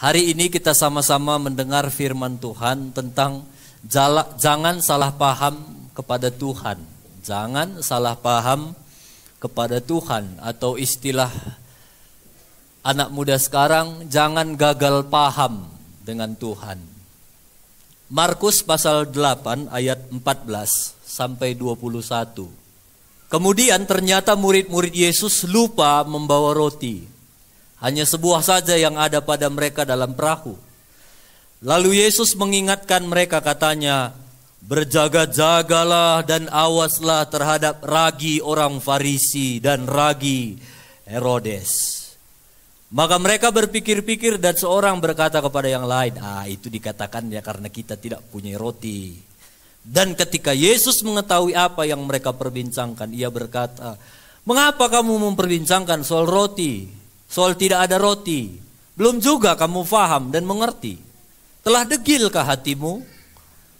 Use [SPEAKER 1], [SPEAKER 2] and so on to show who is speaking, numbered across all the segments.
[SPEAKER 1] Hari ini kita sama-sama mendengar firman Tuhan tentang jala, jangan salah paham kepada Tuhan. Jangan salah paham kepada Tuhan atau istilah anak muda sekarang jangan gagal paham dengan Tuhan. Markus pasal 8 ayat 14 sampai 21. Kemudian ternyata murid-murid Yesus lupa membawa roti hanya sebuah saja yang ada pada mereka dalam perahu. Lalu Yesus mengingatkan mereka katanya, Berjaga-jagalah dan awaslah terhadap ragi orang Farisi dan ragi Herodes. Maka mereka berpikir-pikir dan seorang berkata kepada yang lain, "Ah, itu dikatakan ya karena kita tidak punya roti." Dan ketika Yesus mengetahui apa yang mereka perbincangkan, ia berkata, "Mengapa kamu memperbincangkan soal roti? soal tidak ada roti. Belum juga kamu faham dan mengerti. Telah degilkah hatimu?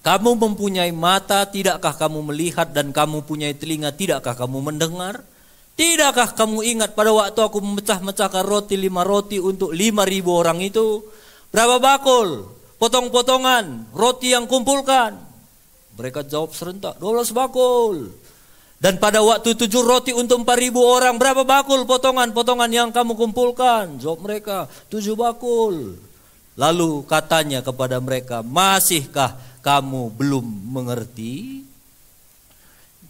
[SPEAKER 1] Kamu mempunyai mata, tidakkah kamu melihat dan kamu punya telinga, tidakkah kamu mendengar? Tidakkah kamu ingat pada waktu aku memecah-mecahkan roti lima roti untuk lima ribu orang itu? Berapa bakul? Potong-potongan roti yang kumpulkan. Mereka jawab serentak, 12 bakul. Dan pada waktu tujuh roti untuk empat ribu orang, berapa bakul potongan-potongan yang kamu kumpulkan? Jawab mereka, tujuh bakul. Lalu katanya kepada mereka, masihkah kamu belum mengerti?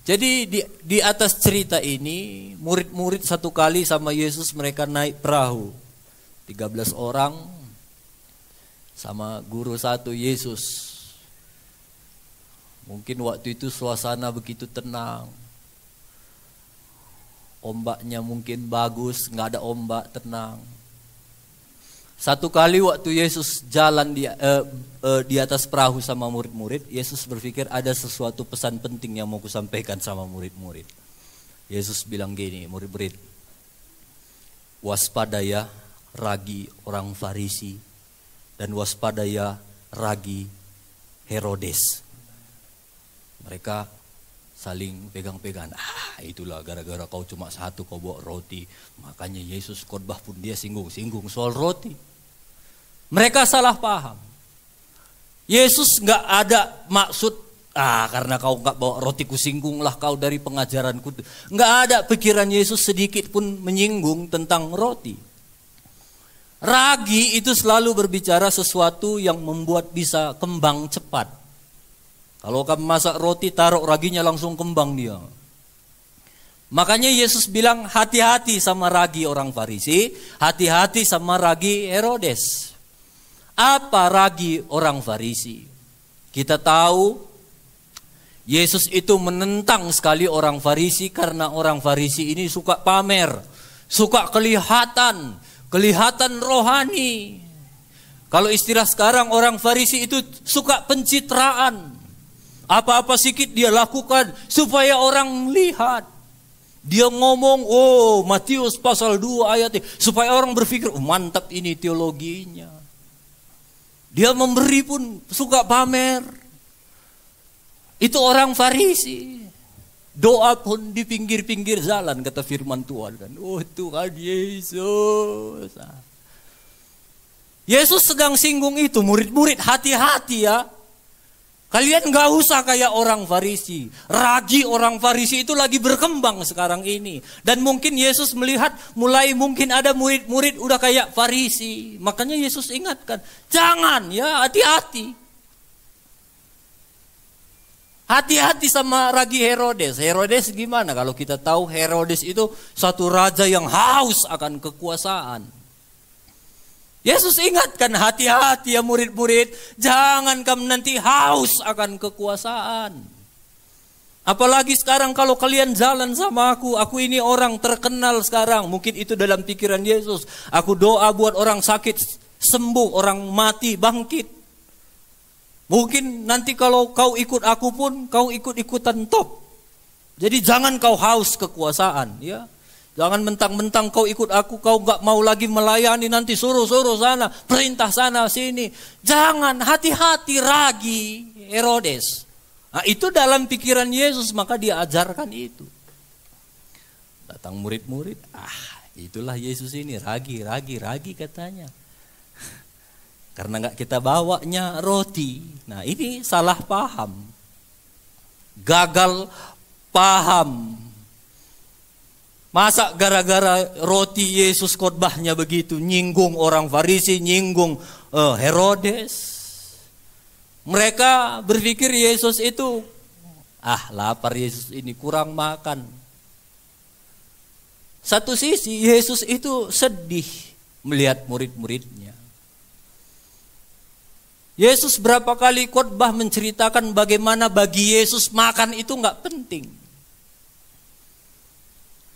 [SPEAKER 1] Jadi di, di atas cerita ini, murid-murid satu kali sama Yesus mereka naik perahu. 13 orang sama guru satu Yesus. Mungkin waktu itu suasana begitu tenang ombaknya mungkin bagus, nggak ada ombak, tenang. Satu kali waktu Yesus jalan di, eh, eh, di atas perahu sama murid-murid, Yesus berpikir ada sesuatu pesan penting yang mau kusampaikan sama murid-murid. Yesus bilang gini, murid-murid, waspada ya ragi orang Farisi dan waspada ya ragi Herodes. Mereka saling pegang-pegangan. Ah, itulah gara-gara kau cuma satu kau bawa roti. Makanya Yesus khotbah pun dia singgung-singgung soal roti. Mereka salah paham. Yesus nggak ada maksud Ah, karena kau nggak bawa rotiku singgunglah kau dari pengajaranku. Nggak ada pikiran Yesus sedikit pun menyinggung tentang roti. Ragi itu selalu berbicara sesuatu yang membuat bisa kembang cepat. Kalau kamu masak roti taruh raginya langsung kembang dia. Makanya Yesus bilang hati-hati sama ragi orang Farisi, hati-hati sama ragi Herodes. Apa ragi orang Farisi? Kita tahu Yesus itu menentang sekali orang Farisi karena orang Farisi ini suka pamer, suka kelihatan, kelihatan rohani. Kalau istilah sekarang orang Farisi itu suka pencitraan. Apa-apa sikit dia lakukan supaya orang lihat. Dia ngomong, oh Matius pasal 2 ayat ini. Supaya orang berpikir, oh, mantap ini teologinya. Dia memberi pun suka pamer. Itu orang farisi. Doa pun di pinggir-pinggir jalan kata firman Tuhan kan. Oh Tuhan Yesus. Yesus sedang singgung itu murid-murid hati-hati ya. Kalian gak usah kayak orang Farisi. Ragi orang Farisi itu lagi berkembang sekarang ini. Dan mungkin Yesus melihat mulai mungkin ada murid-murid udah kayak Farisi. Makanya Yesus ingatkan, jangan ya hati-hati. Hati-hati sama ragi Herodes. Herodes gimana? Kalau kita tahu Herodes itu satu raja yang haus akan kekuasaan. Yesus ingatkan hati-hati ya murid-murid, jangan kamu nanti haus akan kekuasaan. Apalagi sekarang kalau kalian jalan sama aku, aku ini orang terkenal sekarang. Mungkin itu dalam pikiran Yesus. Aku doa buat orang sakit sembuh, orang mati bangkit. Mungkin nanti kalau kau ikut aku pun, kau ikut-ikutan top. Jadi jangan kau haus kekuasaan, ya. Jangan mentang-mentang kau ikut aku, kau gak mau lagi melayani nanti suruh-suruh sana, perintah sana sini. Jangan hati-hati ragi Herodes. Nah, itu dalam pikiran Yesus maka dia ajarkan itu. Datang murid-murid, ah itulah Yesus ini ragi, ragi, ragi katanya. Karena nggak kita bawanya roti. Nah ini salah paham. Gagal paham Masa gara-gara roti Yesus khotbahnya begitu nyinggung orang Farisi, nyinggung uh, Herodes. Mereka berpikir Yesus itu ah lapar Yesus ini kurang makan. Satu sisi Yesus itu sedih melihat murid-muridnya. Yesus berapa kali khotbah menceritakan bagaimana bagi Yesus makan itu nggak penting.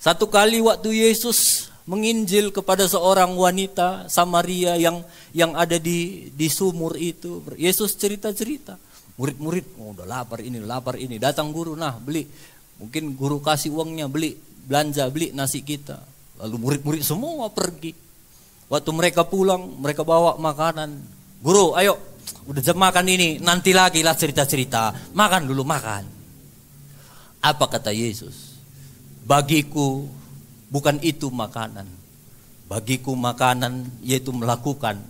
[SPEAKER 1] Satu kali waktu Yesus menginjil kepada seorang wanita Samaria yang yang ada di di sumur itu. Yesus cerita-cerita. Murid-murid, oh udah lapar ini, lapar ini. Datang guru, nah beli. Mungkin guru kasih uangnya beli belanja, beli nasi kita. Lalu murid-murid semua pergi. Waktu mereka pulang, mereka bawa makanan. Guru, ayo, udah jam makan ini, nanti lagi lah cerita-cerita. Makan dulu, makan. Apa kata Yesus? Bagiku bukan itu makanan. Bagiku makanan yaitu melakukan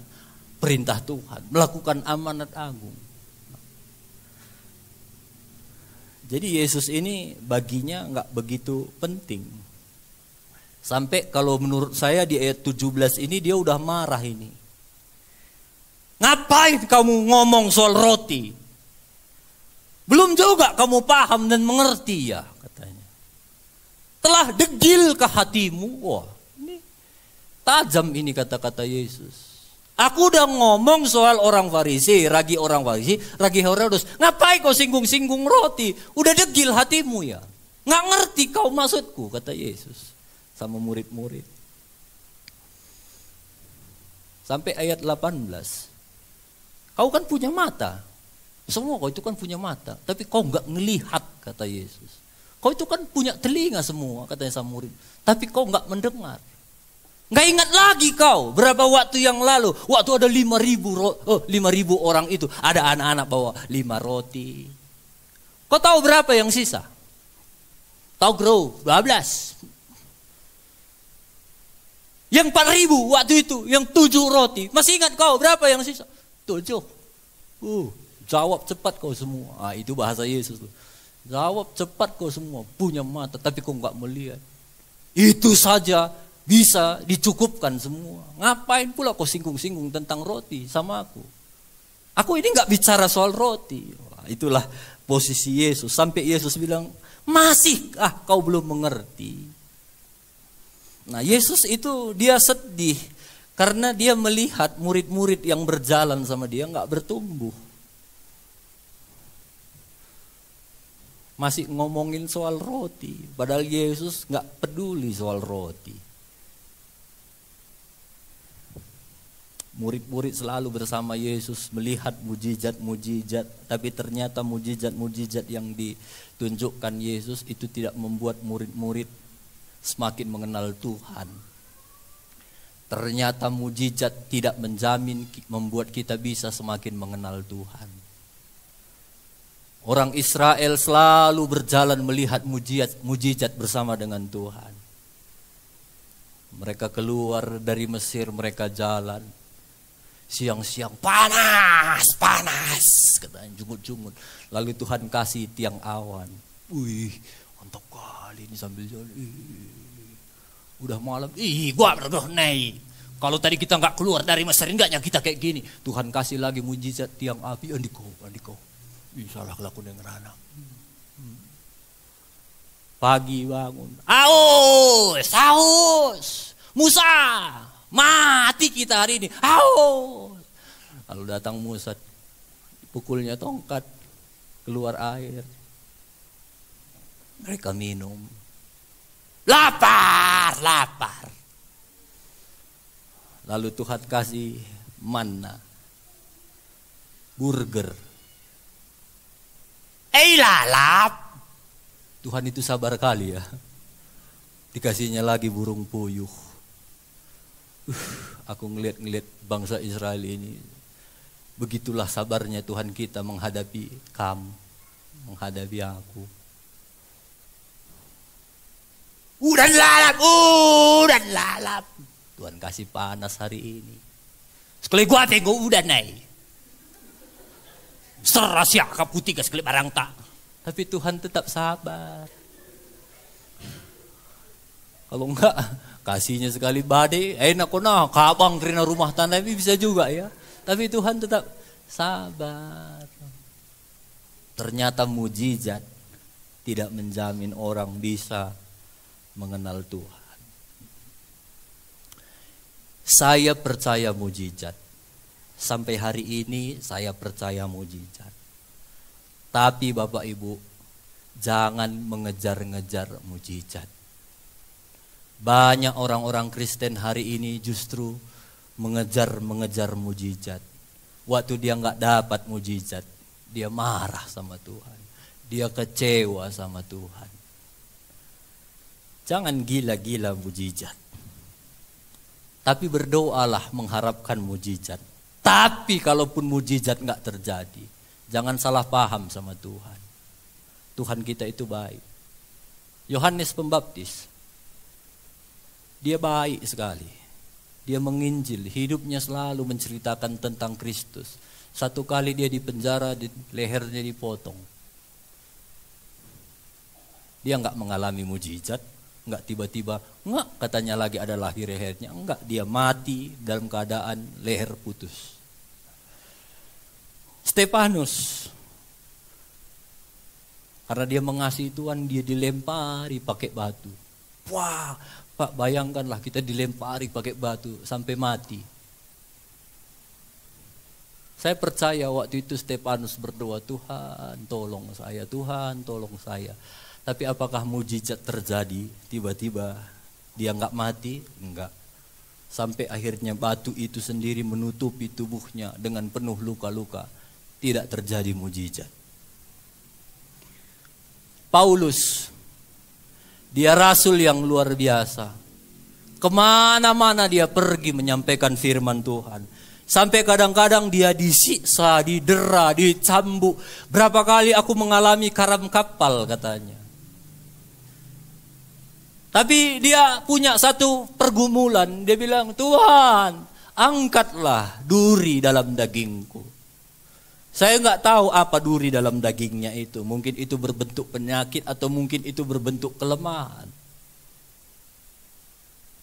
[SPEAKER 1] perintah Tuhan, melakukan amanat agung. Jadi Yesus ini baginya nggak begitu penting. Sampai kalau menurut saya di ayat 17 ini dia udah marah ini. Ngapain kamu ngomong soal roti? Belum juga kamu paham dan mengerti ya katanya telah degil ke hatimu. Wah, ini tajam ini kata-kata Yesus. Aku udah ngomong soal orang Farisi, ragi orang Farisi, ragi Herodes. Ngapain kau singgung-singgung roti? Udah degil hatimu ya. Nggak ngerti kau maksudku, kata Yesus sama murid-murid. Sampai ayat 18. Kau kan punya mata. Semua kau itu kan punya mata, tapi kau nggak ngelihat, kata Yesus. Kau itu kan punya telinga semua, katanya sama murid. Tapi kau nggak mendengar. Nggak ingat lagi kau berapa waktu yang lalu. Waktu ada lima ribu, oh, lima ribu orang itu. Ada anak-anak bawa lima roti. Kau tahu berapa yang sisa? Tahu grow, 12. Yang empat ribu waktu itu, yang tujuh roti. Masih ingat kau berapa yang sisa? Tujuh. Uh, jawab cepat kau semua. nah, itu bahasa Yesus. Tuh. Jawab cepat kau semua, punya mata tapi kau nggak melihat. Itu saja bisa dicukupkan semua. Ngapain pula kau singgung-singgung tentang roti sama aku? Aku ini nggak bicara soal roti. Wah, itulah posisi Yesus. Sampai Yesus bilang, masih ah kau belum mengerti. Nah Yesus itu dia sedih karena dia melihat murid-murid yang berjalan sama dia nggak bertumbuh. masih ngomongin soal roti, padahal Yesus nggak peduli soal roti. Murid-murid selalu bersama Yesus melihat mujizat-mujizat, tapi ternyata mujizat-mujizat yang ditunjukkan Yesus itu tidak membuat murid-murid semakin mengenal Tuhan. Ternyata mujizat tidak menjamin membuat kita bisa semakin mengenal Tuhan Orang Israel selalu berjalan melihat mujizat, mujizat bersama dengan Tuhan. Mereka keluar dari Mesir, mereka jalan. Siang-siang panas, panas, katanya jungut-jungut. Lalu Tuhan kasih tiang awan. Wih, untuk kali ini sambil jalan. Ih, udah malam, ih gua berdoa naik. Kalau tadi kita nggak keluar dari Mesir, enggaknya kita kayak gini. Tuhan kasih lagi mujizat tiang api, andiko, andiko Salah laku yang rana. Pagi bangun. Aus, aus. Musa, mati kita hari ini. Aus. Lalu datang Musa, pukulnya tongkat, keluar air. Mereka minum. Lapar, lapar. Lalu Tuhan kasih mana burger Eh lalap. Tuhan itu sabar kali ya. Dikasihnya lagi burung puyuh. Uh, aku ngeliat-ngeliat bangsa Israel ini. Begitulah sabarnya Tuhan kita menghadapi kamu. Menghadapi aku. Udah lalap, udah lalap. Tuhan kasih panas hari ini. Sekali gua tengok udah naik akap putih gak sekelip barang tak. Tapi Tuhan tetap sabar. Kalau enggak, kasihnya sekali badai, enak kona, kabang kerana rumah tanah, ini bisa juga ya. Tapi Tuhan tetap sabar. Ternyata mujizat tidak menjamin orang bisa mengenal Tuhan. Saya percaya mujizat Sampai hari ini saya percaya mujizat. Tapi Bapak Ibu, jangan mengejar-ngejar mujizat. Banyak orang-orang Kristen hari ini justru mengejar-mengejar mujizat. Waktu dia nggak dapat mujizat, dia marah sama Tuhan. Dia kecewa sama Tuhan. Jangan gila-gila mujizat. Tapi berdoalah mengharapkan mujizat. Tapi kalaupun mujizat nggak terjadi, jangan salah paham sama Tuhan. Tuhan kita itu baik. Yohanes Pembaptis, dia baik sekali. Dia menginjil, hidupnya selalu menceritakan tentang Kristus. Satu kali dia dipenjara, di lehernya dipotong. Dia nggak mengalami mujizat, Enggak tiba-tiba, enggak katanya lagi ada lahir lehernya. Enggak, dia mati dalam keadaan leher putus. Stefanus, karena dia mengasihi Tuhan, dia dilempari pakai batu. Wah, Pak bayangkanlah kita dilempari pakai batu sampai mati. Saya percaya waktu itu Stefanus berdoa, Tuhan tolong saya, Tuhan tolong saya. Tapi apakah mujizat terjadi tiba-tiba dia nggak mati? Enggak. Sampai akhirnya batu itu sendiri menutupi tubuhnya dengan penuh luka-luka. Tidak terjadi mujizat. Paulus, dia rasul yang luar biasa. Kemana-mana dia pergi menyampaikan firman Tuhan. Sampai kadang-kadang dia disiksa, didera, dicambuk. Berapa kali aku mengalami karam kapal katanya. Tapi dia punya satu pergumulan. Dia bilang, Tuhan, angkatlah duri dalam dagingku. Saya nggak tahu apa duri dalam dagingnya itu. Mungkin itu berbentuk penyakit atau mungkin itu berbentuk kelemahan.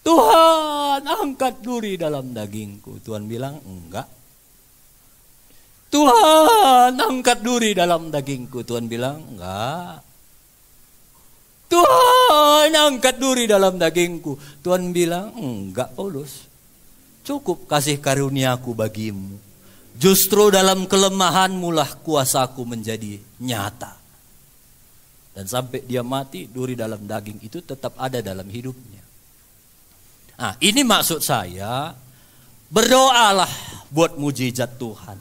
[SPEAKER 1] Tuhan, angkat duri dalam dagingku. Tuhan bilang, enggak. Tuhan, angkat duri dalam dagingku. Tuhan bilang, enggak angkat duri dalam dagingku. Tuhan bilang, enggak Paulus. Cukup kasih karuniaku bagimu. Justru dalam kelemahan mulah kuasaku menjadi nyata. Dan sampai dia mati, duri dalam daging itu tetap ada dalam hidupnya. Nah, ini maksud saya, berdoalah buat mujizat Tuhan.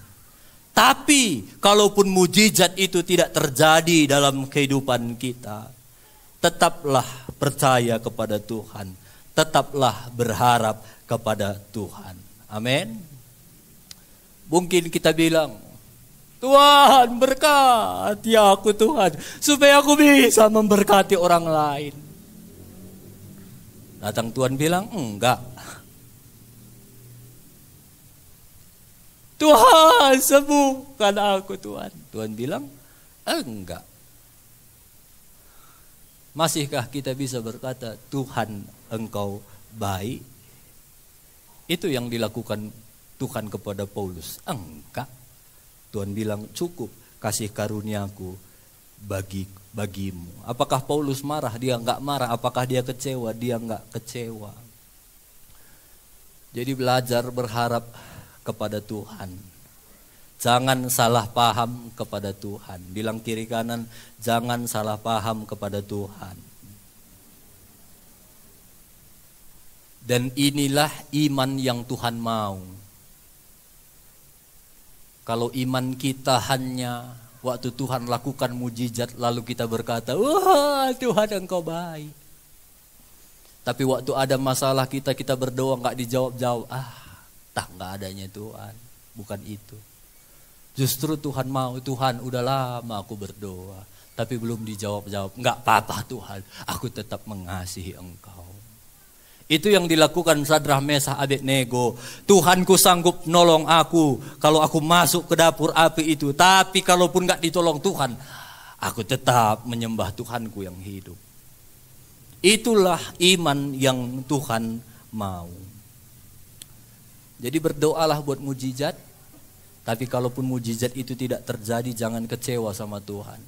[SPEAKER 1] Tapi kalaupun mujizat itu tidak terjadi dalam kehidupan kita, tetaplah percaya kepada Tuhan. Tetaplah berharap kepada Tuhan. Amin. Mungkin kita bilang, Tuhan berkati aku Tuhan, supaya aku bisa memberkati orang lain. Datang Tuhan bilang, enggak. Tuhan sembuhkan aku Tuhan. Tuhan bilang, enggak. Masihkah kita bisa berkata, Tuhan engkau baik? Itu yang dilakukan Tuhan kepada Paulus. Engkau. Tuhan bilang, cukup kasih karuniaku bagi bagimu. Apakah Paulus marah? Dia enggak marah. Apakah dia kecewa? Dia enggak kecewa. Jadi belajar berharap kepada Tuhan. Jangan salah paham kepada Tuhan. Bilang kiri kanan, jangan salah paham kepada Tuhan. Dan inilah iman yang Tuhan mau. Kalau iman kita hanya waktu Tuhan lakukan mujizat lalu kita berkata, "Wah, Tuhan engkau baik." Tapi waktu ada masalah kita, kita berdoa nggak dijawab-jawab. Ah, tak nggak adanya Tuhan. Bukan itu. Justru Tuhan mau, Tuhan udah lama aku berdoa. Tapi belum dijawab-jawab. Enggak apa-apa Tuhan, aku tetap mengasihi engkau. Itu yang dilakukan Sadrah Mesah Abednego. ku sanggup nolong aku kalau aku masuk ke dapur api itu. Tapi kalaupun gak ditolong Tuhan, aku tetap menyembah Tuhanku yang hidup. Itulah iman yang Tuhan mau. Jadi berdoalah buat mujizat, tapi kalaupun mujizat itu tidak terjadi, jangan kecewa sama Tuhan.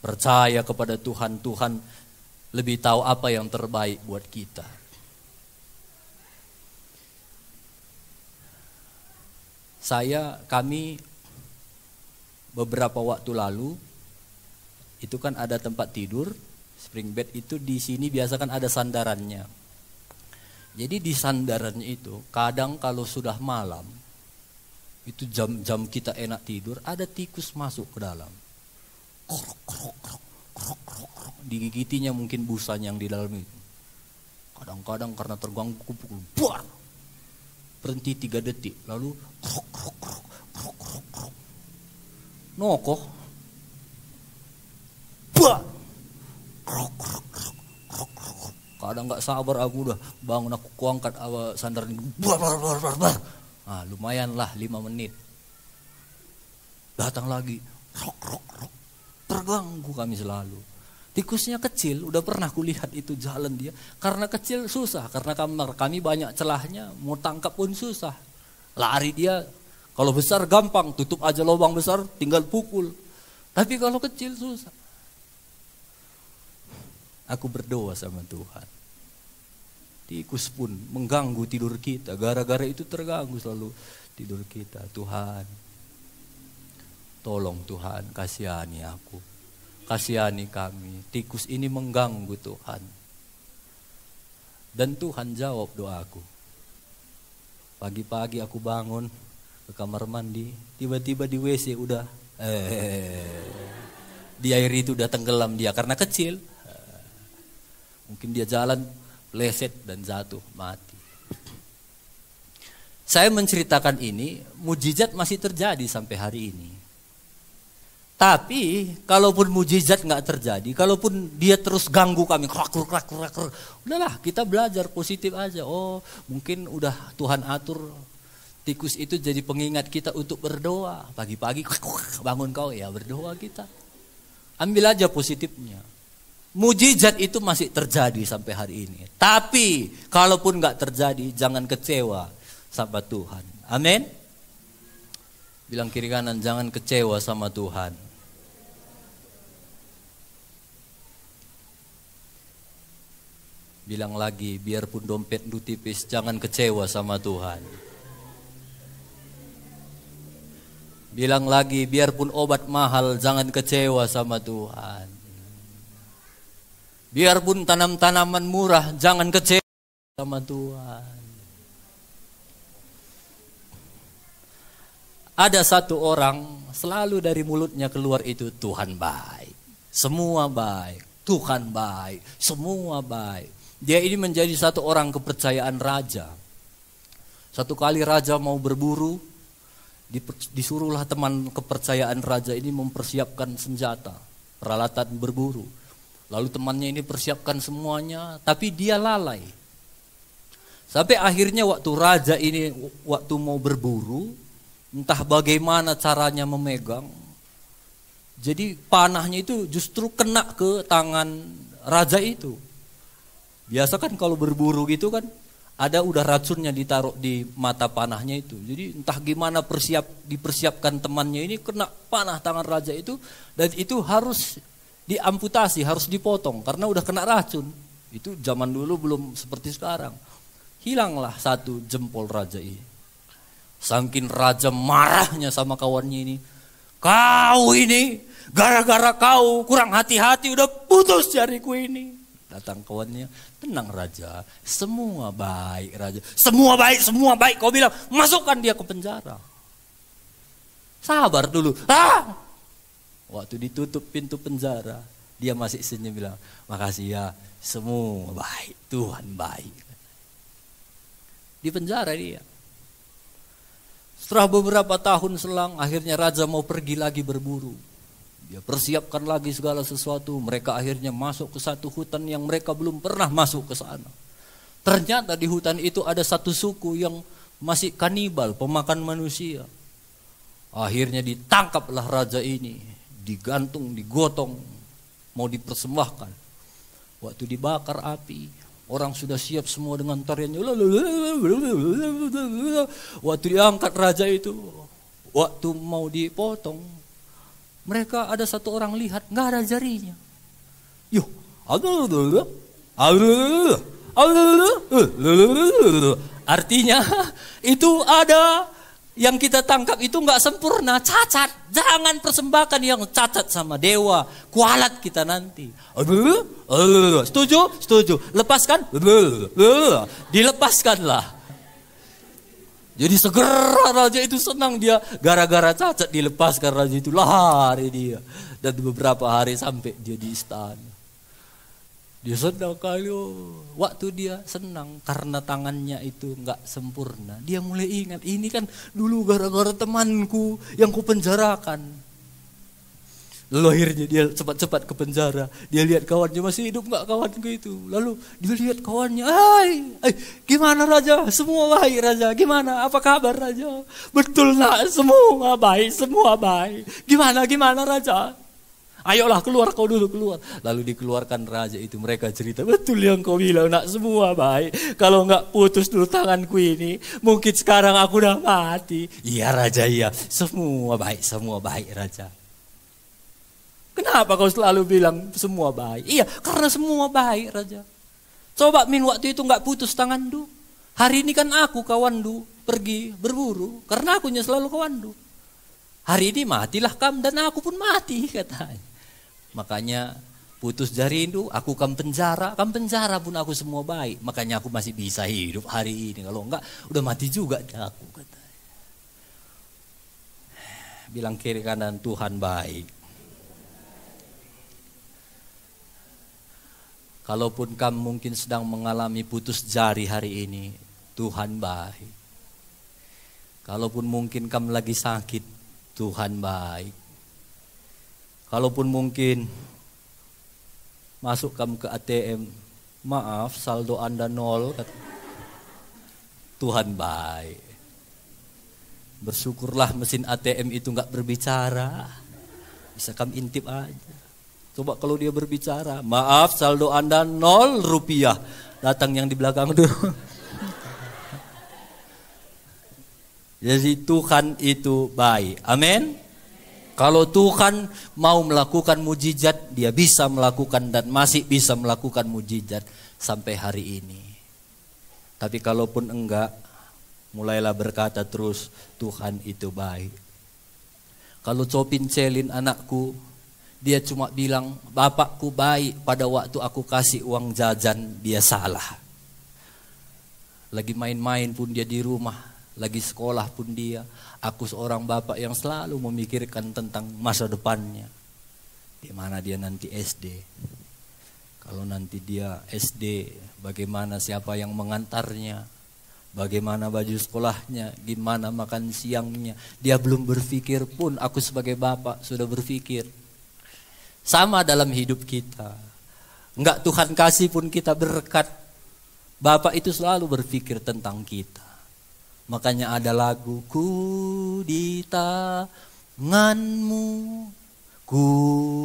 [SPEAKER 1] Percaya kepada Tuhan, Tuhan lebih tahu apa yang terbaik buat kita. Saya, kami beberapa waktu lalu itu kan ada tempat tidur, spring bed itu di sini biasakan ada sandarannya. Jadi di sandarannya itu kadang kalau sudah malam itu jam-jam kita enak tidur, ada tikus masuk ke dalam. Krok, krok, krok, krok, krok, krok. Digigitinya mungkin busanya yang di dalam itu. Kadang-kadang karena terganggu kupuk, buar. Berhenti tiga detik, lalu krok, krok, krok, krok, krok, krok. noko Buar. Krok, krok, krok, krok, krok. Kadang nggak sabar aku udah bangun aku kuangkat sandar ini. Buar, buar, buar, buar, buar. Ah, lumayanlah lima menit. Datang lagi, rok rok rok. Terganggu kami selalu. Tikusnya kecil, udah pernah kulihat itu jalan dia. Karena kecil susah, karena kamar kami banyak celahnya, mau tangkap pun susah. Lari dia, kalau besar gampang, tutup aja lubang besar, tinggal pukul. Tapi kalau kecil susah. Aku berdoa sama Tuhan tikus pun mengganggu tidur kita. Gara-gara itu terganggu selalu tidur kita. Tuhan, tolong Tuhan, kasihani aku. Kasihani kami. Tikus ini mengganggu Tuhan. Dan Tuhan jawab doaku. Pagi-pagi aku bangun ke kamar mandi, tiba-tiba di WC udah eh di air itu udah tenggelam dia karena kecil. Eh, mungkin dia jalan leset dan jatuh mati. Saya menceritakan ini, mujizat masih terjadi sampai hari ini. Tapi kalaupun mujizat nggak terjadi, kalaupun dia terus ganggu kami, krakur krakur krakur, udahlah kita belajar positif aja. Oh mungkin udah Tuhan atur tikus itu jadi pengingat kita untuk berdoa. Pagi-pagi bangun kau ya berdoa kita. Ambil aja positifnya. Mujizat itu masih terjadi sampai hari ini. Tapi kalaupun nggak terjadi, jangan kecewa sama Tuhan. Amin. Bilang kiri kanan, jangan kecewa sama Tuhan. Bilang lagi, biarpun dompet lu tipis, jangan kecewa sama Tuhan. Bilang lagi, biarpun obat mahal, jangan kecewa sama Tuhan. Biarpun tanam-tanaman murah, jangan kecewa sama Tuhan. Ada satu orang selalu dari mulutnya keluar itu Tuhan baik. Semua baik, Tuhan baik, semua baik. Dia ini menjadi satu orang kepercayaan raja. Satu kali raja mau berburu, disuruhlah teman kepercayaan raja ini mempersiapkan senjata, peralatan berburu Lalu temannya ini persiapkan semuanya, tapi dia lalai. Sampai akhirnya waktu raja ini waktu mau berburu, entah bagaimana caranya memegang. Jadi panahnya itu justru kena ke tangan raja itu. Biasa kan kalau berburu gitu kan ada udah racunnya ditaruh di mata panahnya itu. Jadi entah gimana persiap dipersiapkan temannya ini kena panah tangan raja itu dan itu harus diamputasi, harus dipotong karena udah kena racun. Itu zaman dulu belum seperti sekarang. Hilanglah satu jempol raja ini. Sangkin raja marahnya sama kawannya ini. Kau ini gara-gara kau kurang hati-hati udah putus jariku ini. Datang kawannya, tenang raja, semua baik raja, semua baik, semua baik. Kau bilang masukkan dia ke penjara. Sabar dulu. Ah, Waktu ditutup pintu penjara, dia masih senyum bilang, makasih ya, semua baik, Tuhan baik. Di penjara dia. Setelah beberapa tahun selang, akhirnya raja mau pergi lagi berburu. Dia persiapkan lagi segala sesuatu. Mereka akhirnya masuk ke satu hutan yang mereka belum pernah masuk ke sana. Ternyata di hutan itu ada satu suku yang masih kanibal, pemakan manusia. Akhirnya ditangkaplah raja ini digantung, digotong, mau dipersembahkan. Waktu dibakar api, orang sudah siap semua dengan tariannya. Waktu diangkat raja itu, waktu mau dipotong, mereka ada satu orang lihat, nggak ada jarinya. Yuh, artinya itu ada yang kita tangkap itu nggak sempurna, cacat. Jangan persembahkan yang cacat sama dewa, kualat kita nanti. Setuju? Setuju. Lepaskan? Dilepaskanlah. Jadi segera raja itu senang dia gara-gara cacat dilepaskan raja itu lari dia dan beberapa hari sampai dia di istana. Dia sedang kali oh, waktu dia senang karena tangannya itu enggak sempurna. Dia mulai ingat ini kan dulu gara-gara temanku yang ku penjarakan. Lalu akhirnya dia cepat-cepat ke penjara. Dia lihat kawannya masih hidup nggak kawanku itu. Lalu dia lihat kawannya, hai ay, gimana raja? Semua baik raja. Gimana? Apa kabar raja? Betul nak semua baik, semua baik. Gimana gimana raja? Ayolah keluar kau dulu keluar. Lalu dikeluarkan raja itu mereka cerita betul yang kau bilang nak semua baik. Kalau nggak putus dulu tanganku ini mungkin sekarang aku udah mati. Iya raja iya semua baik semua baik raja. Kenapa kau selalu bilang semua baik? Iya karena semua baik raja. Coba min waktu itu nggak putus tangan du. Hari ini kan aku kawan du pergi berburu karena aku selalu kawan du. Hari ini matilah kam dan aku pun mati katanya. Makanya putus dari itu, aku kan penjara, kan penjara pun aku semua baik. Makanya aku masih bisa hidup hari ini. Kalau enggak, udah mati juga aku kata Bilang kiri kanan Tuhan baik. Kalaupun kamu mungkin sedang mengalami putus jari hari ini, Tuhan baik. Kalaupun mungkin kamu lagi sakit, Tuhan baik. Kalaupun mungkin masuk kamu ke ATM, maaf saldo Anda nol. Tuhan baik. Bersyukurlah mesin ATM itu nggak berbicara. Bisa kamu intip aja. Coba kalau dia berbicara, maaf saldo Anda nol rupiah. Datang yang di belakang dulu. Jadi Tuhan itu baik. Amin. Kalau Tuhan mau melakukan mujizat, dia bisa melakukan dan masih bisa melakukan mujizat sampai hari ini. Tapi kalaupun enggak, mulailah berkata terus, Tuhan itu baik. Kalau Copin Celin anakku, dia cuma bilang, bapakku baik pada waktu aku kasih uang jajan, dia salah. Lagi main-main pun dia di rumah, lagi sekolah pun dia, Aku seorang bapak yang selalu memikirkan tentang masa depannya. Di mana dia nanti SD. Kalau nanti dia SD, bagaimana siapa yang mengantarnya? Bagaimana baju sekolahnya, gimana makan siangnya. Dia belum berpikir pun, aku sebagai bapak sudah berpikir. Sama dalam hidup kita. Enggak Tuhan kasih pun kita berkat. Bapak itu selalu berpikir tentang kita. Makanya ada lagu ku di tanganmu, ku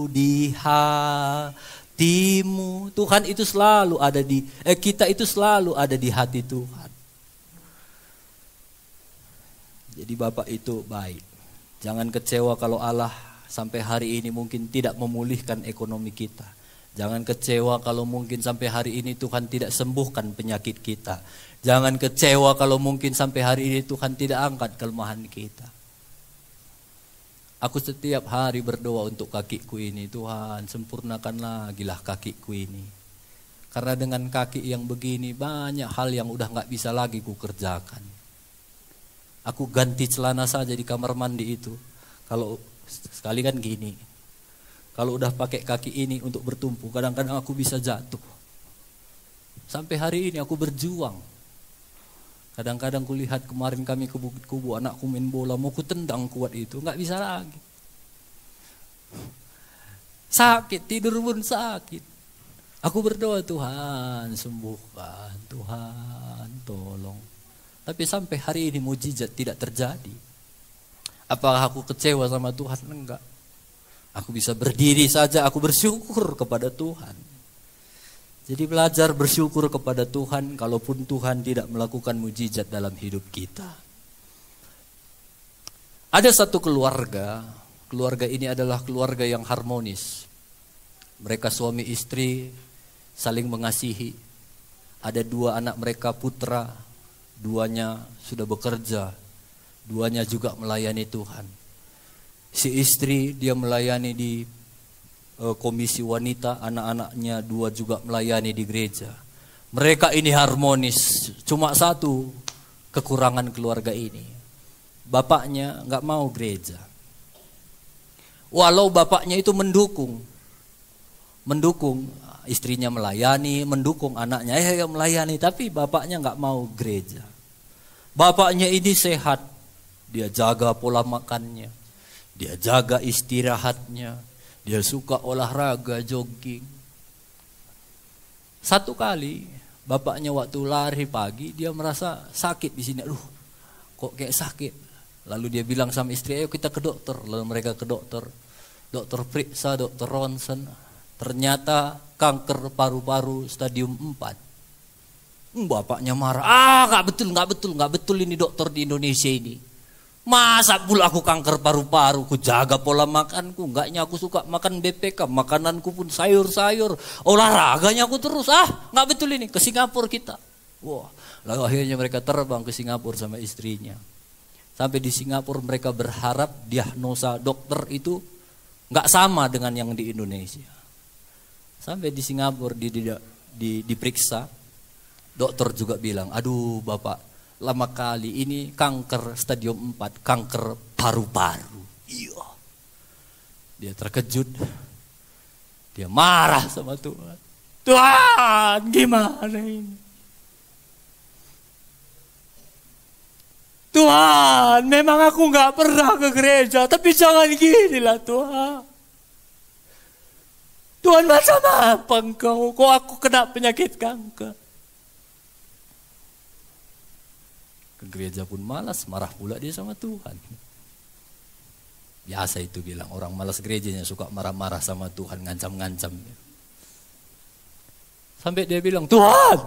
[SPEAKER 1] di hatimu. Tuhan itu selalu ada di eh kita itu selalu ada di hati Tuhan. Jadi Bapak itu baik. Jangan kecewa kalau Allah sampai hari ini mungkin tidak memulihkan ekonomi kita. Jangan kecewa kalau mungkin sampai hari ini Tuhan tidak sembuhkan penyakit kita. Jangan kecewa kalau mungkin sampai hari ini Tuhan tidak angkat kelemahan kita. Aku setiap hari berdoa untuk kakiku ini, Tuhan sempurnakanlah gilah kakiku ini. Karena dengan kaki yang begini banyak hal yang udah nggak bisa lagi ku kerjakan. Aku ganti celana saja di kamar mandi itu. Kalau sekali kan gini, kalau udah pakai kaki ini untuk bertumpu, kadang-kadang aku bisa jatuh. Sampai hari ini aku berjuang Kadang-kadang kulihat kemarin kami ke Bukit Kubu, anakku main bola, mau ku tendang kuat itu, nggak bisa lagi. Sakit, tidur pun sakit. Aku berdoa, Tuhan sembuhkan, Tuhan tolong. Tapi sampai hari ini mujizat tidak terjadi. Apakah aku kecewa sama Tuhan? Enggak. Aku bisa berdiri saja, aku bersyukur kepada Tuhan. Jadi belajar bersyukur kepada Tuhan kalaupun Tuhan tidak melakukan mujizat dalam hidup kita. Ada satu keluarga, keluarga ini adalah keluarga yang harmonis. Mereka suami istri saling mengasihi. Ada dua anak mereka putra, duanya sudah bekerja, duanya juga melayani Tuhan. Si istri dia melayani di Eh, komisi wanita, anak-anaknya dua juga melayani di gereja. Mereka ini harmonis, cuma satu kekurangan keluarga ini. Bapaknya nggak mau gereja. Walau bapaknya itu mendukung, mendukung istrinya melayani, mendukung anaknya eh, ya melayani, tapi bapaknya nggak mau gereja. Bapaknya ini sehat, dia jaga pola makannya, dia jaga istirahatnya, dia suka olahraga, jogging. Satu kali bapaknya waktu lari pagi dia merasa sakit di sini. Aduh, kok kayak sakit. Lalu dia bilang sama istri, ayo kita ke dokter. Lalu mereka ke dokter. Dokter periksa, dokter ronson Ternyata kanker paru-paru stadium 4. Hmm, bapaknya marah, ah nggak betul, nggak betul, nggak betul ini dokter di Indonesia ini. Masa pula aku kanker paru-paru, ku jaga pola makanku, enggaknya aku suka makan BPK, makananku pun sayur-sayur, olahraganya aku terus, ah nggak betul ini, ke Singapura kita. Wah, lalu akhirnya mereka terbang ke Singapura sama istrinya. Sampai di Singapura mereka berharap diagnosa dokter itu nggak sama dengan yang di Indonesia. Sampai di Singapura di, di, di, diperiksa, dokter juga bilang, aduh bapak lama kali ini kanker stadium 4, kanker paru-paru. Iya. Dia terkejut. Dia marah sama Tuhan. Tuhan, gimana ini? Tuhan, memang aku nggak pernah ke gereja, tapi jangan gini lah Tuhan. Tuhan macam apa engkau? Kok aku kena penyakit kanker? ke gereja pun malas, marah pula dia sama Tuhan. Biasa itu bilang orang malas gerejanya suka marah-marah sama Tuhan, ngancam-ngancam. Sampai dia bilang, Tuhan,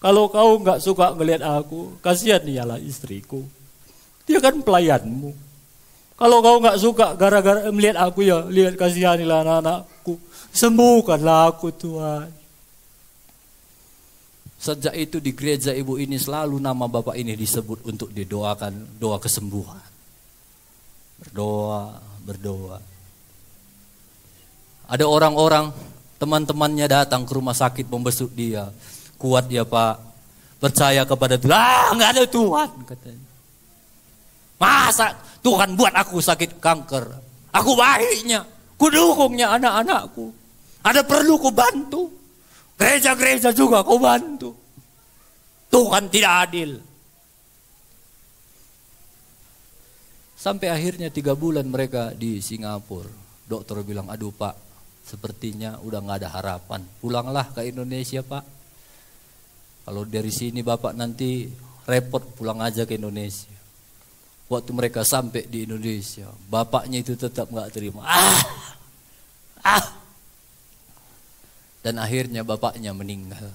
[SPEAKER 1] kalau kau nggak suka ngelihat aku, kasihan ialah istriku. Dia kan pelayanmu. Kalau kau nggak suka gara-gara melihat aku ya, lihat kasihanilah anak-anakku. Sembuhkanlah aku Tuhan. Sejak itu di gereja ibu ini selalu nama bapak ini disebut untuk didoakan doa kesembuhan. Berdoa, berdoa. Ada orang-orang teman-temannya datang ke rumah sakit membesuk dia. Kuat ya pak, percaya kepada Tuhan. Ah, nggak ada Tuhan katanya. Masa Tuhan buat aku sakit kanker? Aku baiknya, ku dukungnya anak-anakku. Ada perlu ku bantu. Gereja-gereja juga kau bantu. Tuhan tidak adil. Sampai akhirnya tiga bulan mereka di Singapura. Dokter bilang, aduh pak, sepertinya udah nggak ada harapan. Pulanglah ke Indonesia pak. Kalau dari sini bapak nanti repot pulang aja ke Indonesia. Waktu mereka sampai di Indonesia, bapaknya itu tetap nggak terima. Ah, ah, dan akhirnya bapaknya meninggal.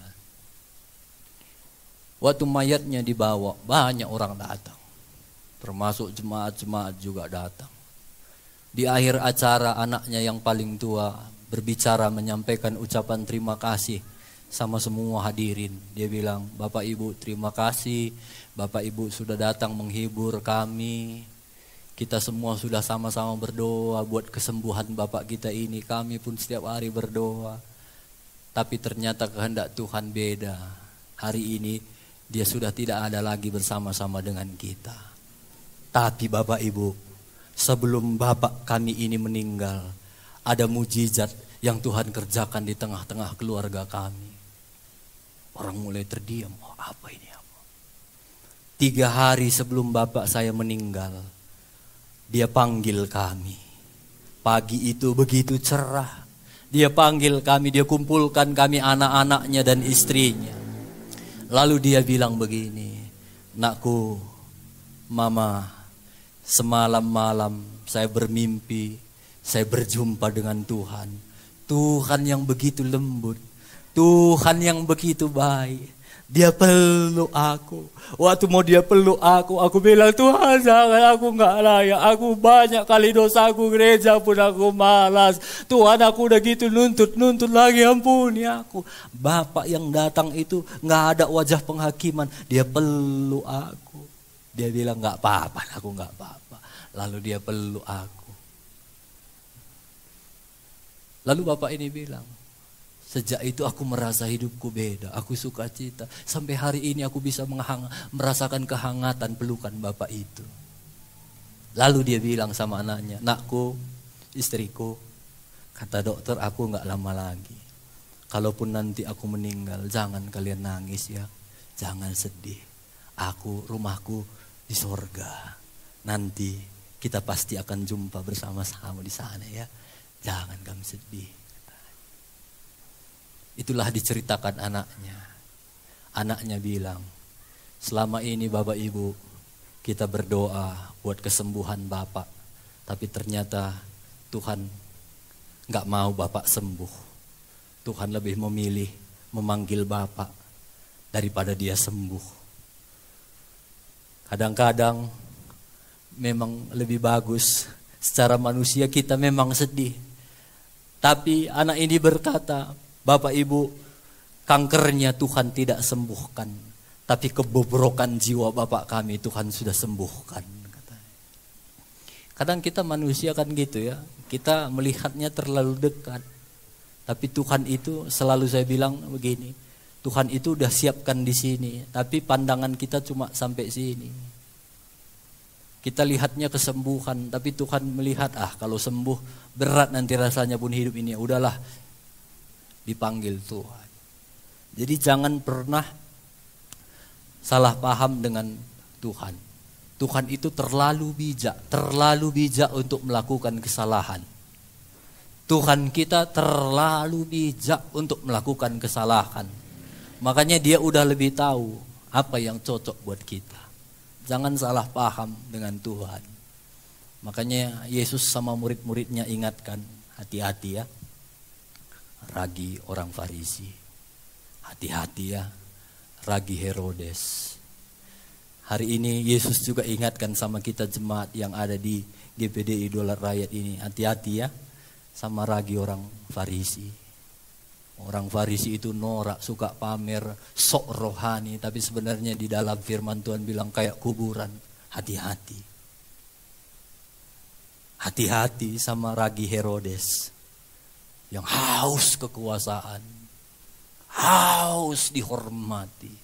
[SPEAKER 1] Waktu mayatnya dibawa, banyak orang datang. Termasuk jemaat-jemaat juga datang. Di akhir acara anaknya yang paling tua berbicara menyampaikan ucapan terima kasih sama semua hadirin. Dia bilang, Bapak Ibu terima kasih, Bapak Ibu sudah datang menghibur kami, kita semua sudah sama-sama berdoa buat kesembuhan Bapak kita ini. Kami pun setiap hari berdoa. Tapi ternyata kehendak Tuhan beda. Hari ini dia sudah tidak ada lagi bersama-sama dengan kita. Tapi Bapak Ibu, sebelum Bapak kami ini meninggal, ada mujizat yang Tuhan kerjakan di tengah-tengah keluarga kami. Orang mulai terdiam, oh apa ini apa? Tiga hari sebelum Bapak saya meninggal, dia panggil kami. Pagi itu begitu cerah. Dia panggil kami, dia kumpulkan kami anak-anaknya dan istrinya. Lalu dia bilang begini, "Nakku, mama, semalam malam saya bermimpi, saya berjumpa dengan Tuhan. Tuhan yang begitu lembut, Tuhan yang begitu baik. Dia peluk aku. Waktu mau dia peluk aku, aku bilang, Tuhan jangan aku nggak layak. Aku banyak kali dosaku, gereja pun aku malas. Tuhan aku udah gitu nuntut-nuntut lagi, ampuni aku. Bapak yang datang itu nggak ada wajah penghakiman. Dia peluk aku. Dia bilang, nggak apa-apa, aku nggak apa-apa. Lalu dia peluk aku. Lalu bapak ini bilang, Sejak itu aku merasa hidupku beda, aku suka cita. Sampai hari ini aku bisa merasakan kehangatan pelukan bapak itu. Lalu dia bilang sama anaknya, nakku, istriku, kata dokter aku nggak lama lagi. Kalaupun nanti aku meninggal, jangan kalian nangis ya, jangan sedih. Aku rumahku di sorga. Nanti kita pasti akan jumpa bersama-sama di sana ya. Jangan kamu sedih. Itulah diceritakan anaknya. Anaknya bilang, selama ini Bapak Ibu kita berdoa buat kesembuhan Bapak. Tapi ternyata Tuhan gak mau Bapak sembuh. Tuhan lebih memilih memanggil Bapak daripada dia sembuh. Kadang-kadang memang lebih bagus secara manusia kita memang sedih. Tapi anak ini berkata, Bapak Ibu, kankernya Tuhan tidak sembuhkan, tapi kebobrokan jiwa Bapak kami Tuhan sudah sembuhkan. Kadang kita manusia kan gitu ya, kita melihatnya terlalu dekat. Tapi Tuhan itu selalu saya bilang begini, Tuhan itu sudah siapkan di sini, tapi pandangan kita cuma sampai sini. Kita lihatnya kesembuhan, tapi Tuhan melihat ah kalau sembuh berat nanti rasanya pun hidup ini. Ya udahlah, dipanggil Tuhan. Jadi jangan pernah salah paham dengan Tuhan. Tuhan itu terlalu bijak, terlalu bijak untuk melakukan kesalahan. Tuhan kita terlalu bijak untuk melakukan kesalahan. Makanya dia udah lebih tahu apa yang cocok buat kita. Jangan salah paham dengan Tuhan. Makanya Yesus sama murid-muridnya ingatkan, hati-hati ya ragi orang Farisi. Hati-hati ya, ragi Herodes. Hari ini Yesus juga ingatkan sama kita jemaat yang ada di GPD Idola Rakyat ini. Hati-hati ya sama ragi orang Farisi. Orang Farisi itu norak, suka pamer, sok rohani. Tapi sebenarnya di dalam firman Tuhan bilang kayak kuburan. Hati-hati. Hati-hati sama ragi Herodes yang haus kekuasaan, haus dihormati.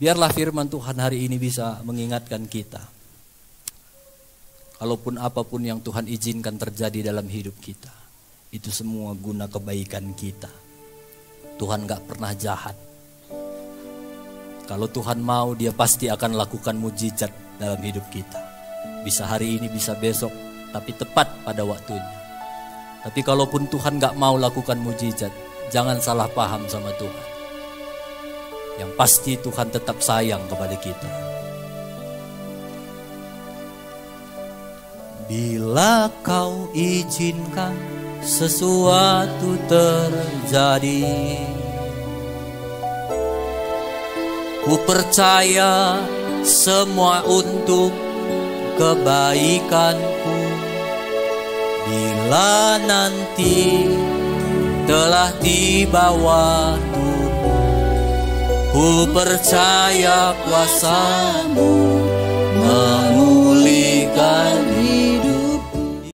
[SPEAKER 1] Biarlah firman Tuhan hari ini bisa mengingatkan kita. Kalaupun apapun yang Tuhan izinkan terjadi dalam hidup kita, itu semua guna kebaikan kita. Tuhan gak pernah jahat. Kalau Tuhan mau, Dia pasti akan lakukan mujizat dalam hidup kita. Bisa hari ini, bisa besok, tapi tepat pada waktunya. Tapi kalaupun Tuhan gak mau lakukan mujizat, jangan salah paham sama Tuhan. Yang pasti Tuhan tetap sayang kepada kita. Bila kau izinkan sesuatu terjadi Ku percaya semua untuk kebaikanku nanti telah tiba waktumu Ku percaya kuasamu memulihkan